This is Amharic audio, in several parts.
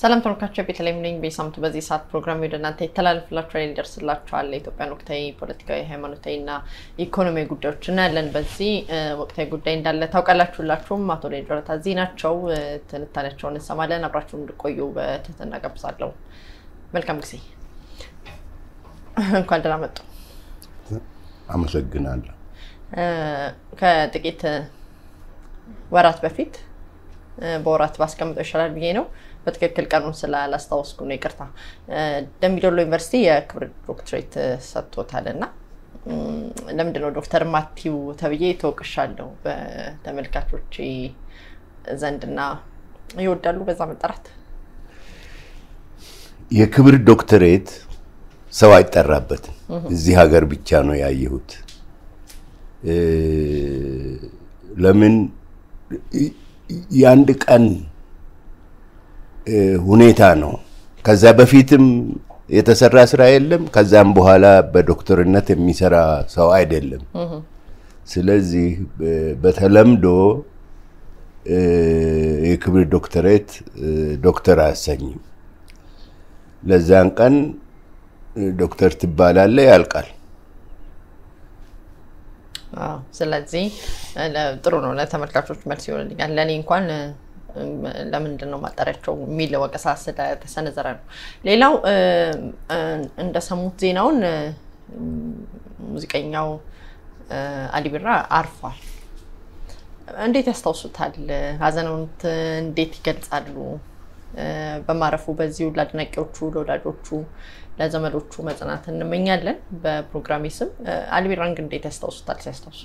ሰላም ተመልካቾች፣ ቤተልሔም ነኝ። በሳምንቱ በዚህ ሰዓት ፕሮግራም ወደ እናንተ ይተላለፍላችኋል፣ ይደርስላችኋል። ኢትዮጵያን ወቅታዊ ፖለቲካዊ፣ ሃይማኖታዊና ኢኮኖሚያዊ ጉዳዮች እናያለን። በዚህ ወቅታዊ ጉዳይ እንዳለ ታውቃላችሁላችሁም አቶ ላይ ጆረታ ዚህ ናቸው። ትንታኔያቸውን እንሰማለን። አብራችሁን እንድቆዩ በትህትና ጋብዛለሁ። መልካም ጊዜ። እንኳን ደህና መጡ። አመሰግናለሁ። ከጥቂት ወራት በፊት በወራት ባስቀምጠው ይሻላል ብዬ ነው በትክክል ቀኑን ስላላስታወስኩ ነው፣ ይቅርታ። ደምቢዶሎ ዩኒቨርሲቲ የክብር ዶክትሬት ሰጥቶታል እና ለምንድነው ዶክተር ማቲው ተብዬ ተወቅሻለሁ በተመልካቾች ዘንድና ይወዳሉ በዛ መጠራት። የክብር ዶክተሬት ሰው አይጠራበትም። እዚህ ሀገር ብቻ ነው ያየሁት። ለምን የአንድ ቀን ሁኔታ ነው። ከዛ በፊትም የተሰራ ስራ የለም። ከዛም በኋላ በዶክተርነት የሚሰራ ሰው አይደለም። ስለዚህ በተለምዶ የክብር ዶክተሬት ዶክተር አያሰኝም። ለዛን ቀን ዶክተር ትባላለ፣ ያልቃል። ስለዚህ ጥሩ ነው። ለተመልካቾች መልስ ይሆንልኛል ለእኔ እንኳን ለምንድን ነው ማጣሪያቸው የሚል ወቀሳ ስለተሰነዘረ ነው። ሌላው እንደሰሙት ዜናውን ሙዚቀኛው አሊ ቢራ አርፏል። እንዴት ያስታውሱታል? ሀዘኑት እንዴት ይገልጻሉ? በማረፉ በዚሁ ለአድናቂዎቹ፣ ለወዳጆቹ፣ ለዘመዶቹ መጽናት እንመኛለን። በፕሮግራሜ ስም አሊ ቢራን ግን እንዴት ያስታውሱታል? ሲያስታውሱ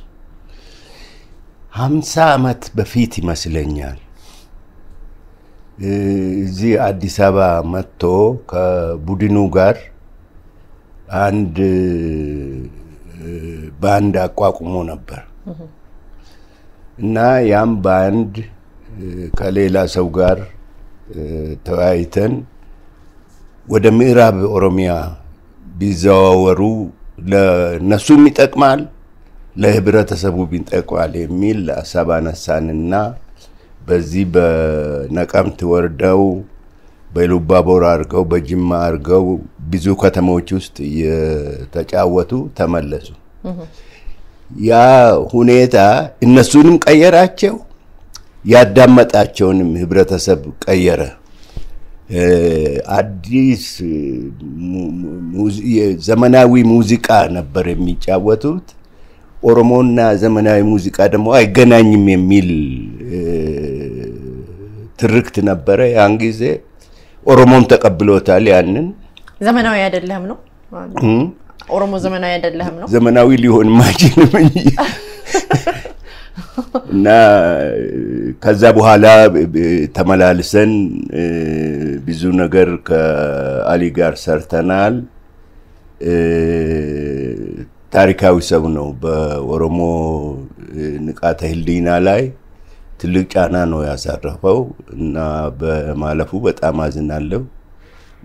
ሀምሳ ዓመት በፊት ይመስለኛል እዚህ አዲስ አበባ መጥቶ ከቡድኑ ጋር አንድ ባንድ አቋቁሞ ነበር እና ያም ባንድ ከሌላ ሰው ጋር ተወያይተን ወደ ምዕራብ ኦሮሚያ ቢዘዋወሩ ለነሱም ይጠቅማል፣ ለህብረተሰቡ ይጠቅማል የሚል ሀሳብ አነሳንና በዚህ በነቀምት ወርደው በኢሉባቦር አድርገው በጅማ አድርገው ብዙ ከተሞች ውስጥ የተጫወቱ ተመለሱ። ያ ሁኔታ እነሱንም ቀየራቸው፣ ያዳመጣቸውንም ህብረተሰብ ቀየረ። አዲስ ዘመናዊ ሙዚቃ ነበር የሚጫወቱት። ኦሮሞና ዘመናዊ ሙዚቃ ደግሞ አይገናኝም የሚል ትርክት ነበረ። ያን ጊዜ ኦሮሞም ተቀብሎታል። ያንን ዘመናዊ አይደለህም ነው ኦሮሞ ዘመናዊ አይደለህም ነው። ዘመናዊ ሊሆን ማችልም እና ከዛ በኋላ ተመላልሰን ብዙ ነገር ከአሊ ጋር ሰርተናል። ታሪካዊ ሰው ነው በኦሮሞ ንቃተ ሕሊና ላይ ትልቅ ጫና ነው ያሳረፈው እና በማለፉ በጣም አዝናለሁ።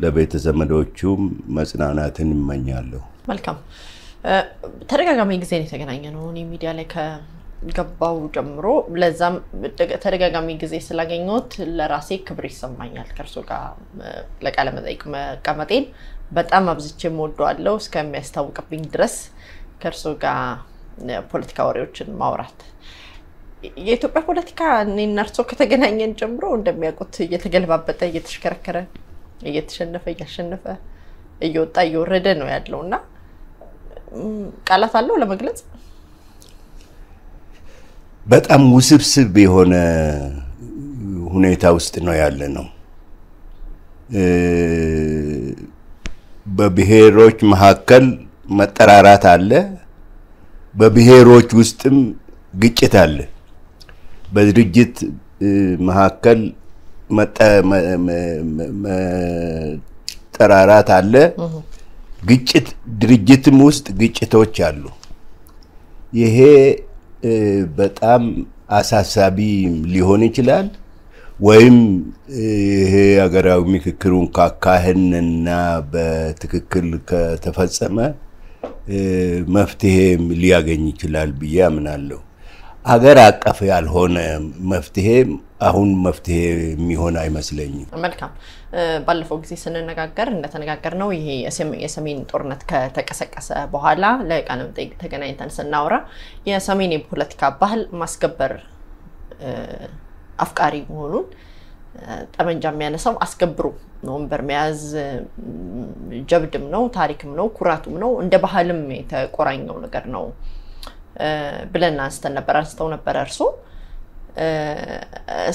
ለቤተዘመዶቹም መጽናናትን ይመኛለሁ። መልካም። ተደጋጋሚ ጊዜ ነው የተገናኘ ነው እኔ ሚዲያ ላይ ከገባው ጀምሮ። ለዛም ተደጋጋሚ ጊዜ ስላገኘት ለራሴ ክብር ይሰማኛል። ከእርሶ ጋር ለቃለ መጠይቅ መቀመጤን በጣም አብዝቼ እወደዋለሁ እስከሚያስታውቅብኝ ድረስ ከእርሶ ጋር ፖለቲካ ወሬዎችን ማውራት የኢትዮጵያ ፖለቲካ እኔና እርሶ ከተገናኘን ጀምሮ እንደሚያውቁት እየተገለባበጠ እየተሽከረከረ እየተሸነፈ እያሸነፈ እየወጣ እየወረደ ነው ያለው እና ቃላት አለው ለመግለጽ በጣም ውስብስብ የሆነ ሁኔታ ውስጥ ነው ያለ ነው። በብሔሮች መካከል መጠራራት አለ። በብሔሮች ውስጥም ግጭት አለ። በድርጅት መካከል መጠራራት አለ። ግጭት ድርጅትም ውስጥ ግጭቶች አሉ። ይሄ በጣም አሳሳቢ ሊሆን ይችላል። ወይም ይሄ ሀገራዊ ምክክሩን ካካሄድንና በትክክል ከተፈጸመ መፍትሄም ሊያገኝ ይችላል ብዬ አምናለሁ። ሀገር አቀፍ ያልሆነ መፍትሄ አሁን መፍትሄ የሚሆን አይመስለኝም። መልካም። ባለፈው ጊዜ ስንነጋገር እንደተነጋገር ነው ይሄ የሰሜን ጦርነት ከተቀሰቀሰ በኋላ ለቃለ መጠይቅ ተገናኝተን ስናወራ የሰሜን የፖለቲካ ባህል ማስገበር አፍቃሪ መሆኑን ጠመንጃ የሚያነሳው አስገብሩ ወንበር መያዝ ጀብድም ነው፣ ታሪክም ነው፣ ኩራቱም ነው፣ እንደ ባህልም የተቆራኘው ነገር ነው ብለን አንስተን ነበር አንስተው ነበር እርሶ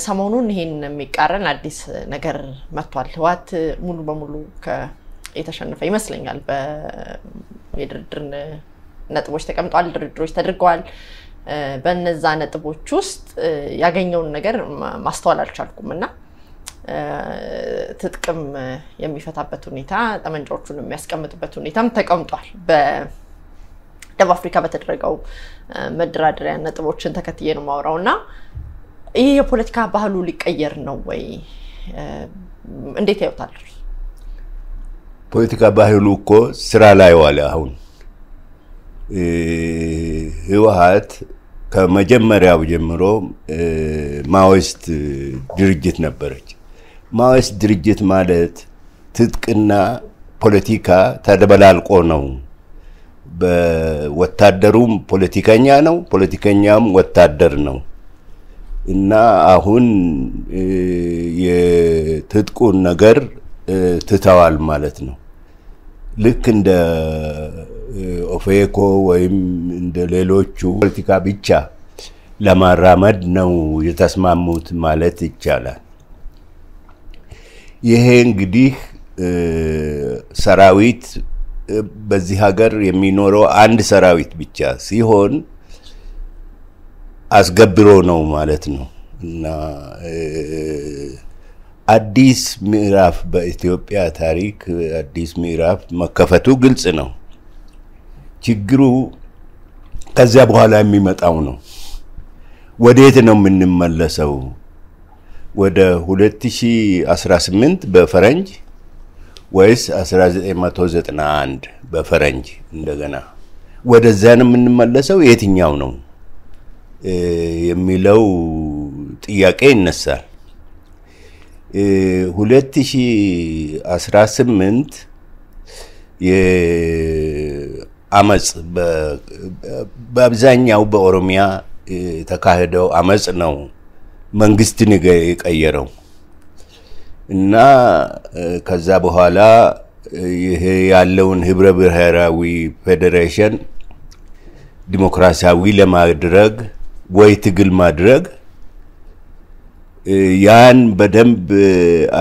ሰሞኑን ይሄን የሚቃረን አዲስ ነገር መጥቷል። ህዋት ሙሉ በሙሉ የተሸነፈ ይመስለኛል። የድርድር ነጥቦች ተቀምጠዋል፣ ድርድሮች ተደርገዋል። በነዛ ነጥቦች ውስጥ ያገኘውን ነገር ማስተዋል አልቻልኩም እና ትጥቅም የሚፈታበት ሁኔታ፣ ጠመንጫዎቹን የሚያስቀምጥበት ሁኔታም ተቀምጧል። ደቡብ አፍሪካ በተደረገው መደራደሪያ ነጥቦችን ተከትዬ ነው ማውራው እና ይህ የፖለቲካ ባህሉ ሊቀየር ነው ወይ? እንዴት ያውታል? ፖለቲካ ባህሉ እኮ ስራ ላይ ዋለ። አሁን ህወሀት ከመጀመሪያው ጀምሮ ማወይስት ድርጅት ነበረች። ማወይስት ድርጅት ማለት ትጥቅና ፖለቲካ ተደበላልቆ ነው ወታደሩም ፖለቲከኛ ነው፣ ፖለቲከኛም ወታደር ነው እና አሁን የትጥቁን ነገር ትተዋል ማለት ነው። ልክ እንደ ኦፌኮ ወይም እንደ ሌሎቹ ፖለቲካ ብቻ ለማራመድ ነው የተስማሙት ማለት ይቻላል። ይሄ እንግዲህ ሰራዊት በዚህ ሀገር የሚኖረው አንድ ሰራዊት ብቻ ሲሆን አስገብሮ ነው ማለት ነው እና አዲስ ምዕራፍ በኢትዮጵያ ታሪክ አዲስ ምዕራፍ መከፈቱ ግልጽ ነው። ችግሩ ከዚያ በኋላ የሚመጣው ነው። ወዴት ነው የምንመለሰው? ወደ 2018 በፈረንጅ ወይስ 1991 በፈረንጅ እንደገና ወደዛ ነው የምንመለሰው? የትኛው ነው የሚለው ጥያቄ ይነሳል። 2018 የአመፅ በአብዛኛው በኦሮሚያ የተካሄደው አመፅ ነው መንግስትን የቀየረው። እና ከዛ በኋላ ይሄ ያለውን ህብረ ብሔራዊ ፌዴሬሽን ዲሞክራሲያዊ ለማድረግ ወይ ትግል ማድረግ ያን በደንብ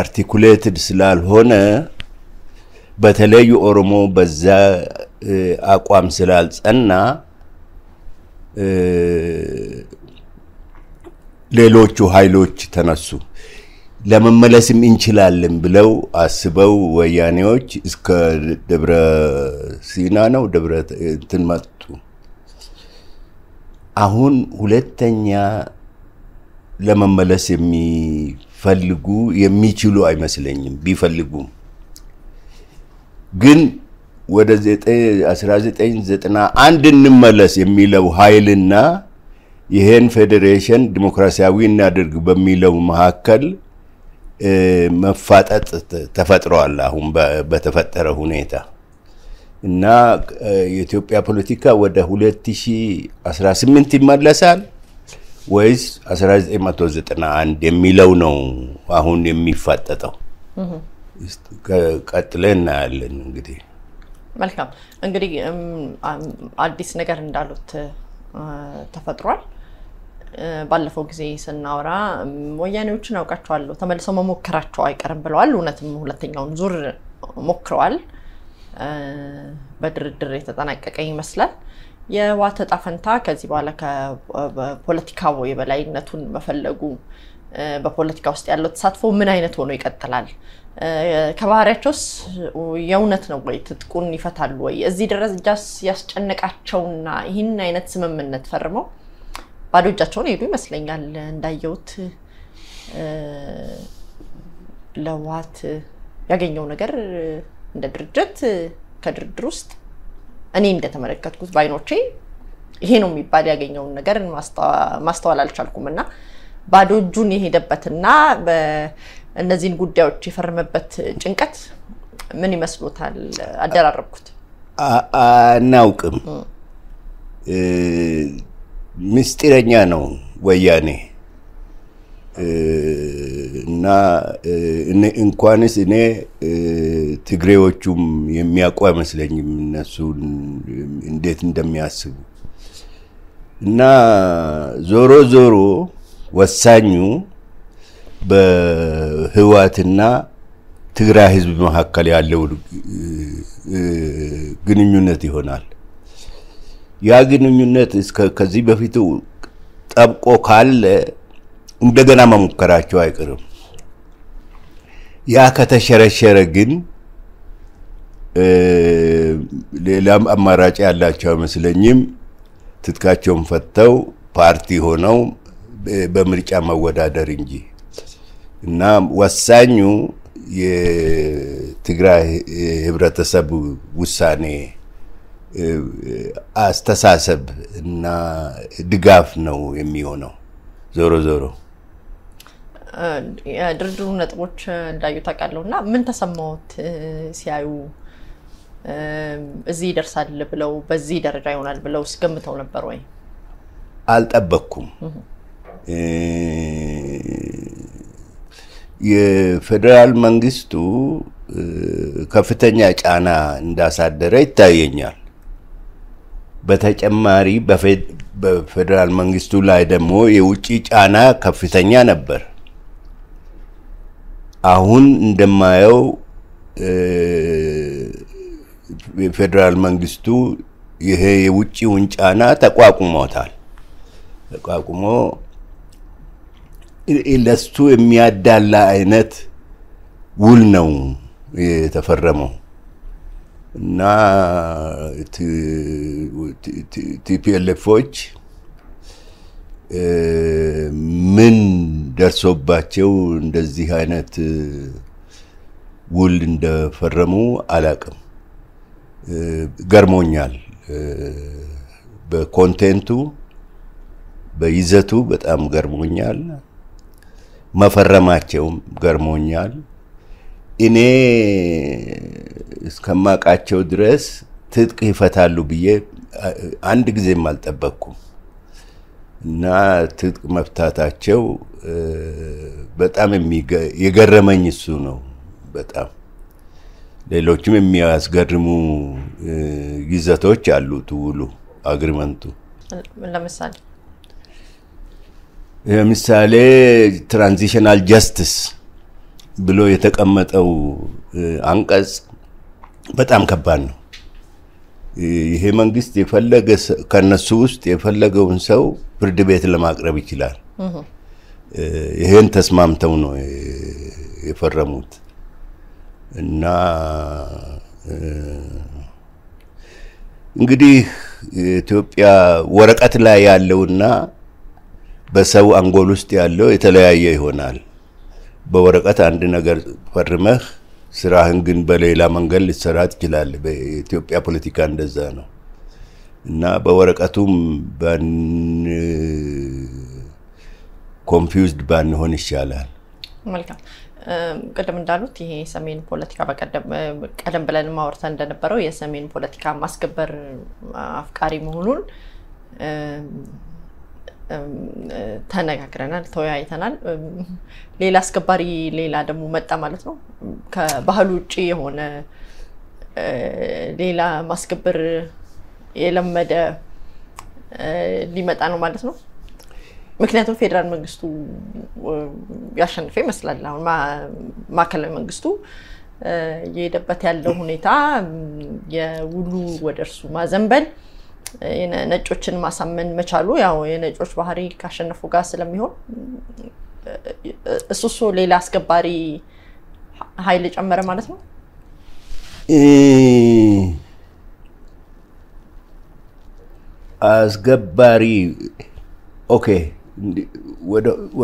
አርቲኩሌትድ ስላልሆነ በተለይ ኦሮሞ በዛ አቋም ስላልጸና ሌሎቹ ኃይሎች ተነሱ። ለመመለስም እንችላለን ብለው አስበው ወያኔዎች እስከ ደብረ ሲና ነው ደብረ እንትን መጡ። አሁን ሁለተኛ ለመመለስ የሚፈልጉ የሚችሉ አይመስለኝም። ቢፈልጉም ግን ወደ 1991 እንመለስ የሚለው ኃይልና ይሄን ፌዴሬሽን ዲሞክራሲያዊ እናደርግ በሚለው መካከል መፋጠጥ ተፈጥሯል። አሁን በተፈጠረ ሁኔታ እና የኢትዮጵያ ፖለቲካ ወደ 2018 ይመለሳል ወይስ 1991 የሚለው ነው አሁን የሚፋጠጠው። ቀጥለን እናያለን። እንግዲህ መልካም እንግዲህ አዲስ ነገር እንዳሉት ተፈጥሯል። ባለፈው ጊዜ ስናወራ ወያኔዎችን አውቃቸዋለሁ ተመልሰው መሞከራቸው አይቀርም ብለዋል። እውነትም ሁለተኛውን ዙር ሞክረዋል። በድርድር የተጠናቀቀ ይመስላል። የህወሓት ዕጣ ፈንታ ከዚህ በኋላ ከፖለቲካው የበላይነቱን መፈለጉ በፖለቲካ ውስጥ ያለው ተሳትፎ ምን አይነት ሆኖ ይቀጥላል? ከባህሪያቸውስ የእውነት ነው ወይ? ትጥቁን ይፈታሉ ወይ? እዚህ ደረጃስ ያስጨነቃቸውና ይህን አይነት ስምምነት ፈርመው ባዶ እጃቸውን ሄዱ ይመስለኛል እንዳየውት ለዋት ያገኘው ነገር እንደ ድርጅት ከድርድር ውስጥ እኔ እንደተመለከትኩት በአይኖቼ ይሄ ነው የሚባል ያገኘውን ነገር ማስተዋል አልቻልኩም እና ባዶ እጁን የሄደበትና እነዚህን ጉዳዮች የፈረመበት ጭንቀት ምን ይመስሎታል? አደራረብኩት አናውቅም። ምስጢረኛ ነው ወያኔ እና እንኳንስ እኔ ትግሬዎቹም የሚያውቁ አይመስለኝም እነሱን እንዴት እንደሚያስቡ እና ዞሮ ዞሮ ወሳኙ በህወሓትና ትግራይ ህዝብ መካከል ያለው ግንኙነት ይሆናል። ያ ግንኙነት ከዚህ በፊቱ ጠብቆ ካለ እንደገና መሞከራቸው አይቀርም። ያ ከተሸረሸረ ግን ሌላም አማራጭ ያላቸው አይመስለኝም። ትጥቃቸውን ፈተው ፓርቲ ሆነው በምርጫ መወዳደር እንጂ እና ወሳኙ የትግራይ ህብረተሰብ ውሳኔ አስተሳሰብ እና ድጋፍ ነው የሚሆነው። ዞሮ ዞሮ የድርድሩ ነጥቦች እንዳዩ ታውቃለሁ እና ምን ተሰማዎት ሲያዩ እዚህ ይደርሳል ብለው በዚህ ደረጃ ይሆናል ብለው ስገምተው ነበር ወይ? አልጠበኩም። የፌዴራል መንግስቱ ከፍተኛ ጫና እንዳሳደረ ይታየኛል። በተጨማሪ በፌዴራል መንግስቱ ላይ ደግሞ የውጭ ጫና ከፍተኛ ነበር። አሁን እንደማየው የፌዴራል መንግስቱ ይሄ የውጭውን ጫና ተቋቁሞታል። ተቋቁሞ ለሱ የሚያዳላ አይነት ውል ነው የተፈረመው። እና ቲፒኤልኤፎች ምን ደርሶባቸው እንደዚህ አይነት ውል እንደፈረሙ አላቅም። ገርሞኛል። በኮንቴንቱ በይዘቱ በጣም ገርሞኛል። መፈረማቸውም ገርሞኛል። እኔ እስከማውቃቸው ድረስ ትጥቅ ይፈታሉ ብዬ አንድ ጊዜም አልጠበቅኩም እና ትጥቅ መፍታታቸው በጣም የገረመኝ እሱ ነው። በጣም ሌሎችም የሚያስገርሙ ይዘቶች አሉት ውሉ አግሪመንቱ። ለምሳሌ ትራንዚሽናል ጀስትስ ብሎ የተቀመጠው አንቀጽ በጣም ከባድ ነው። ይሄ መንግስት የፈለገ ከነሱ ውስጥ የፈለገውን ሰው ፍርድ ቤት ለማቅረብ ይችላል። ይሄን ተስማምተው ነው የፈረሙት እና እንግዲህ ኢትዮጵያ ወረቀት ላይ ያለውና በሰው አንጎል ውስጥ ያለው የተለያየ ይሆናል። በወረቀት አንድ ነገር ፈርመህ ስራህን ግን በሌላ መንገድ ልትሰራ ትችላለህ። በኢትዮጵያ ፖለቲካ እንደዛ ነው እና በወረቀቱም ኮንፊውዝድ ባንሆን ይሻላል። መልካም። ቅድም እንዳሉት ይሄ የሰሜን ፖለቲካ ቀደም ብለን ማውርተ እንደነበረው የሰሜን ፖለቲካ ማስከበር አፍቃሪ መሆኑን ተነጋግረናል፣ ተወያይተናል። ሌላ አስከባሪ ሌላ ደግሞ መጣ ማለት ነው። ከባህሉ ውጭ የሆነ ሌላ ማስከበር የለመደ ሊመጣ ነው ማለት ነው። ምክንያቱም ፌዴራል መንግስቱ ያሸንፈ ይመስላል። አሁን ማዕከላዊ መንግስቱ እየሄደበት ያለው ሁኔታ የውሉ ወደ እርሱ ማዘንበል ነጮችን ማሳመን መቻሉ ያው የነጮች ባህሪ ካሸነፉ ጋር ስለሚሆን እሱ እሱ ሌላ አስከባሪ ኃይል ጨመረ ማለት ነው። አስገባሪ ኦኬ፣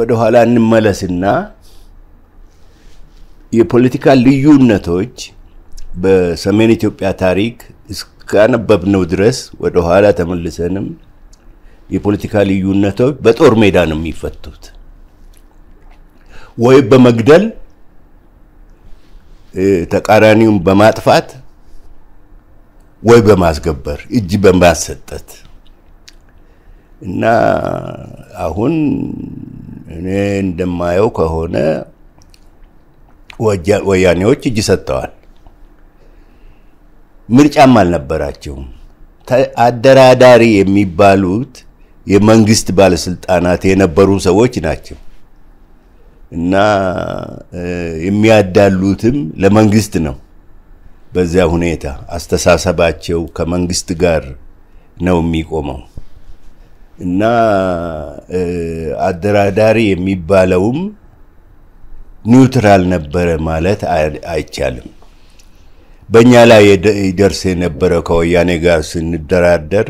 ወደኋላ እንመለስና የፖለቲካ ልዩነቶች በሰሜን ኢትዮጵያ ታሪክ እስካነበብነው ድረስ ወደኋላ ተመልሰንም የፖለቲካ ልዩነቶች በጦር ሜዳ ነው የሚፈቱት ወይ በመግደል ተቃራኒውን በማጥፋት ወይ በማስገበር እጅ በማሰጠት እና አሁን እኔ እንደማየው ከሆነ ወያኔዎች እጅ ሰጥተዋል። ምርጫም አልነበራቸውም። አደራዳሪ የሚባሉት የመንግስት ባለስልጣናት የነበሩ ሰዎች ናቸው እና የሚያዳሉትም ለመንግስት ነው። በዚያ ሁኔታ አስተሳሰባቸው ከመንግስት ጋር ነው የሚቆመው እና አደራዳሪ የሚባለውም ኒውትራል ነበረ ማለት አይቻልም። በእኛ ላይ ይደርስ የነበረ ከወያኔ ጋር ስንደራደር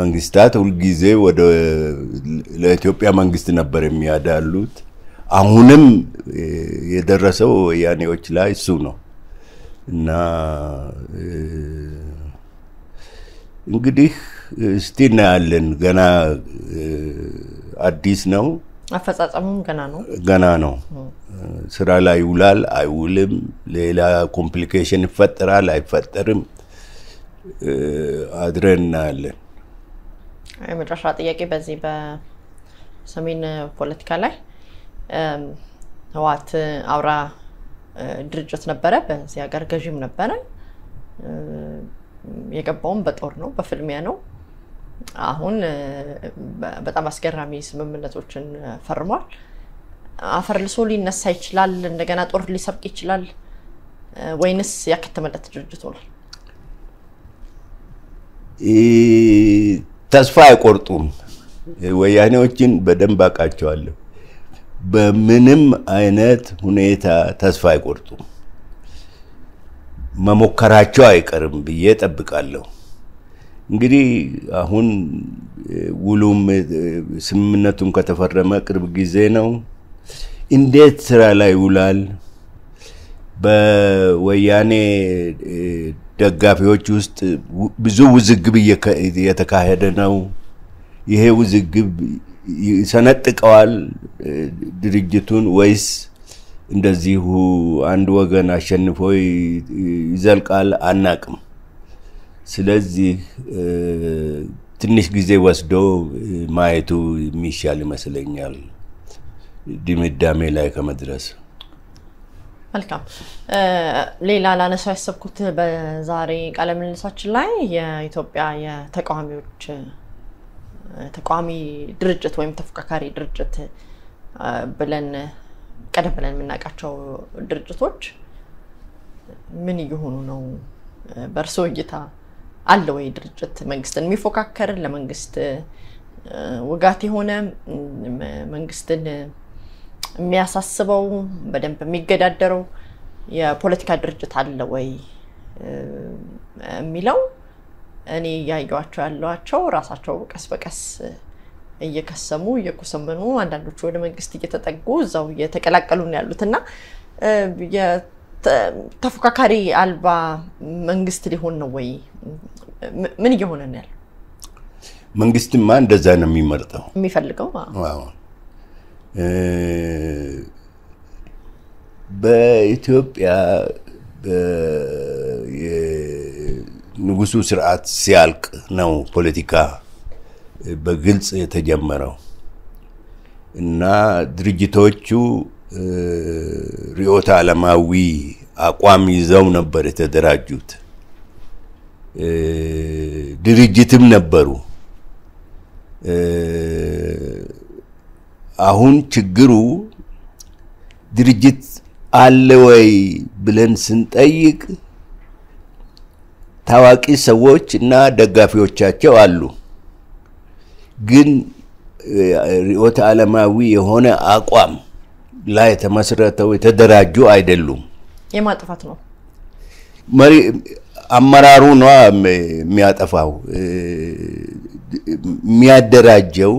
መንግስታት ሁልጊዜ ወደ ለኢትዮጵያ መንግስት ነበር የሚያዳሉት። አሁንም የደረሰው ወያኔዎች ላይ እሱ ነው እና እንግዲህ እስቲ እናያለን። ገና አዲስ ነው። አፈጻጸሙም ገና ነው ገና ነው። ስራ ላይ ይውላል አይውልም፣ ሌላ ኮምፕሊኬሽን ይፈጠራል አይፈጠርም፣ አድረን እናያለን። የመጨረሻ ጥያቄ በዚህ በሰሜን ፖለቲካ ላይ ህወሓት አውራ ድርጅት ነበረ፣ በዚህ ሀገር ገዥም ነበረ። የገባውም በጦር ነው፣ በፍልሚያ ነው። አሁን በጣም አስገራሚ ስምምነቶችን ፈርሟል። አፈር ልሶ ሊነሳ ይችላል፣ እንደገና ጦር ሊሰብቅ ይችላል ወይንስ ያከተመለት ድርጅት ሆኗል? ተስፋ አይቆርጡም። ወያኔዎችን በደንብ አውቃቸዋለሁ። በምንም አይነት ሁኔታ ተስፋ አይቆርጡም። መሞከራቸው አይቀርም ብዬ ጠብቃለሁ። እንግዲህ አሁን ውሉም ስምምነቱም ከተፈረመ ቅርብ ጊዜ ነው። እንዴት ስራ ላይ ይውላል? በወያኔ ደጋፊዎች ውስጥ ብዙ ውዝግብ እየተካሄደ ነው። ይሄ ውዝግብ ይሰነጥቀዋል ድርጅቱን ወይስ እንደዚሁ አንድ ወገን አሸንፎ ይዘልቃል? አናቅም። ስለዚህ ትንሽ ጊዜ ወስዶ ማየቱ የሚሻል ይመስለኛል ድምዳሜ ላይ ከመድረስ። መልካም። ሌላ ላነሳው ያሰብኩት በዛሬ ቃለ ላይ የኢትዮጵያ የተቃዋሚዎች ተቃዋሚ ድርጅት ወይም ተፎካካሪ ድርጅት ብለን ቀደም ብለን የምናውቃቸው ድርጅቶች ምን እየሆኑ ነው በእርስዎ እይታ? አለ ወይ ድርጅት መንግስትን የሚፎካከር ለመንግስት ውጋት የሆነ መንግስትን የሚያሳስበው በደንብ የሚገዳደረው የፖለቲካ ድርጅት አለ ወይ የሚለው እኔ እያየዋቸው ያለዋቸው ራሳቸው ቀስ በቀስ እየከሰሙ እየኮሰመኑ አንዳንዶቹ ወደ መንግስት እየተጠጉ እዛው እየተቀላቀሉ ነው ያሉት እና ተፎካካሪ አልባ መንግስት ሊሆን ነው ወይ? ምን እየሆነ ነው ያለው? መንግስትማ እንደዛ ነው የሚመርጠው የሚፈልገው። በኢትዮጵያ ንጉሱ ስርዓት ሲያልቅ ነው ፖለቲካ በግልጽ የተጀመረው እና ድርጅቶቹ ርዕዮተ ዓለማዊ አቋም ይዘው ነበር የተደራጁት። ድርጅትም ነበሩ። አሁን ችግሩ ድርጅት አለ ወይ ብለን ስንጠይቅ ታዋቂ ሰዎች እና ደጋፊዎቻቸው አሉ፣ ግን ርዕዮተ ዓለማዊ የሆነ አቋም ላይ ተመስረተው የተደራጁ አይደሉም። የማጥፋት ነው መሪ አመራሩ ነው የሚያጠፋው። የሚያደራጀው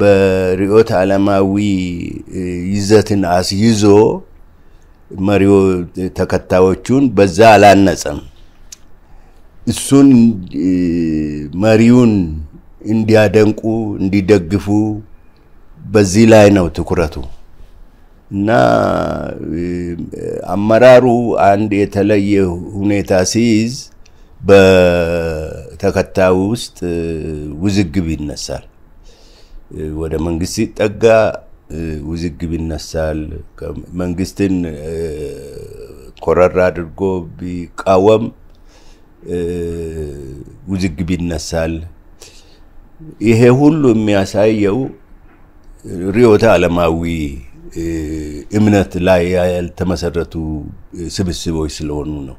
በርዕዮተ ዓለማዊ ይዘትን አስይዞ መሪው ተከታዮቹን በዛ አላነጸም። እሱን መሪውን እንዲያደንቁ እንዲደግፉ በዚህ ላይ ነው ትኩረቱ። እና አመራሩ አንድ የተለየ ሁኔታ ሲይዝ በተከታዩ ውስጥ ውዝግብ ይነሳል። ወደ መንግስት ሲጠጋ ውዝግብ ይነሳል። መንግስትን ኮረር አድርጎ ቢቃወም ውዝግብ ይነሳል። ይሄ ሁሉ የሚያሳየው ርዕዮተ ዓለማዊ እምነት ላይ ያልተመሰረቱ ስብስቦች ስለሆኑ ነው።